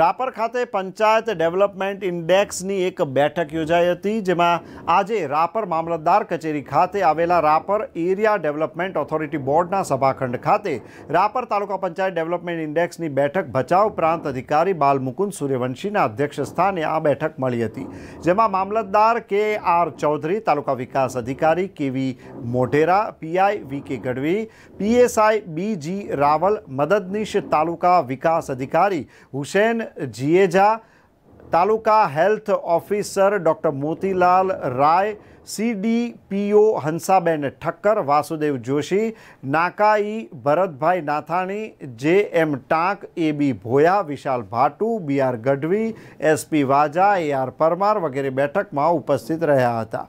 રાપર ખાતે પંચાયત ડેવલપમેન્ટ ઇન્ડેક્સની એક બેઠક યોજાઈ હતી જેમાં આજે રાપર મામલતદાર કચેરી ખાતે આવેલા રાપર એરિયા ડેવલપમેન્ટ ઓથોરિટી બોર્ડના સભાખંડ ખાતે રાપર તાલુકા પંચાયત ડેવલપમેન્ટ ઇન્ડેક્સની બેઠક ભચાઉ પ્રાંત અધિકારી બાલમુકુંદ સૂર્યવંશીના અધ્યક્ષસ્થાને આ બેઠક મળી હતી જેમાં મામલતદાર કે આર ચૌધરી તાલુકા વિકાસ અધિકારી કેવી મોઢેરા પીઆઈ વી કે ગઢવી પીએસઆઈ બીજી રાવલ મદદનીશ તાલુકા વિકાસ અધિકારી Husen N Jiyeja taluka health officer doctor Motilal Rai CDPO Hansaben Thakkar Vasudev Joshi Nakai Bharatbhai Nathani J M Tank A B Bhoya Vishal Bhatu B R Gadhvi SP Vaja A R Parmar વગેરે બેઠકમાં ઉપસ્થિત રહ્યા હતા